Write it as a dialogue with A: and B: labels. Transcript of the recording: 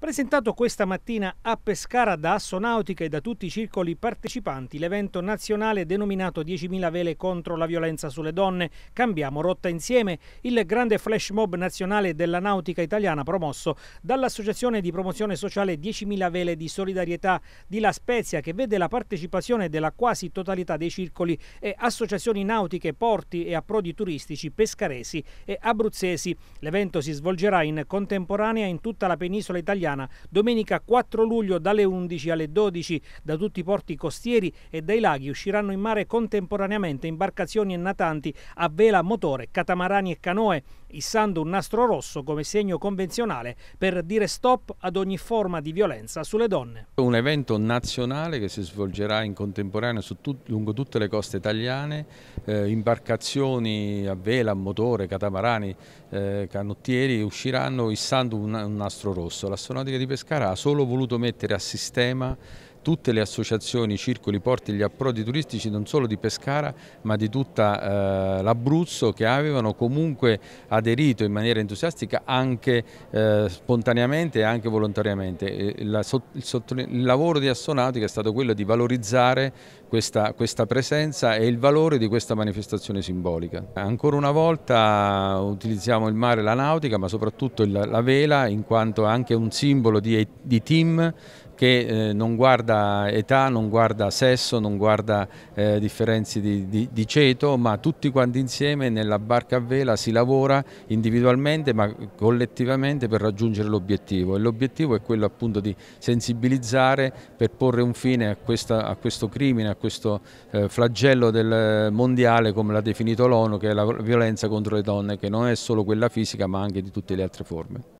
A: Presentato questa mattina a Pescara da Assonautica e da tutti i circoli partecipanti, l'evento nazionale denominato 10.000 vele contro la violenza sulle donne, Cambiamo rotta insieme, il grande flash mob nazionale della nautica italiana promosso dall'Associazione di promozione sociale 10.000 vele di solidarietà di La Spezia che vede la partecipazione della quasi totalità dei circoli e associazioni nautiche, porti e approdi turistici pescaresi e abruzzesi. L'evento si svolgerà in contemporanea in tutta la penisola italiana italiana. Domenica 4 luglio dalle 11 alle 12 da tutti i porti costieri e dai laghi usciranno in mare contemporaneamente imbarcazioni e natanti a vela, motore, catamarani e canoe, issando un nastro rosso come segno convenzionale per dire stop ad ogni forma di violenza sulle donne.
B: Un evento nazionale che si svolgerà in contemporanea tut lungo tutte le coste italiane, eh, imbarcazioni a vela, a motore, catamarani, eh, canottieri usciranno issando un, un nastro rosso. La Aeronautica di Pescara ha solo voluto mettere a sistema tutte le associazioni, i circoli, porti, gli approdi turistici non solo di Pescara ma di tutta eh, l'Abruzzo che avevano comunque aderito in maniera entusiastica anche eh, spontaneamente e anche volontariamente. Il, il, lavoro di Astonautica è stato quello di valorizzare questa, questa presenza e il valore di questa manifestazione simbolica. Ancora una volta utilizziamo il mare e la nautica ma soprattutto la vela in quanto anche un simbolo di, di team che eh, non guarda età, non guarda sesso, non guarda eh, differenze di, di, di, ceto, ma tutti quanti insieme nella barca a vela si lavora individualmente ma collettivamente per raggiungere l'obiettivo e l'obiettivo è quello appunto di sensibilizzare per porre un fine a, questa, a questo crimine, a questo eh, flagello del mondiale come l'ha definito l'ONU che è la violenza contro le donne che non è solo quella fisica ma anche di tutte le altre forme.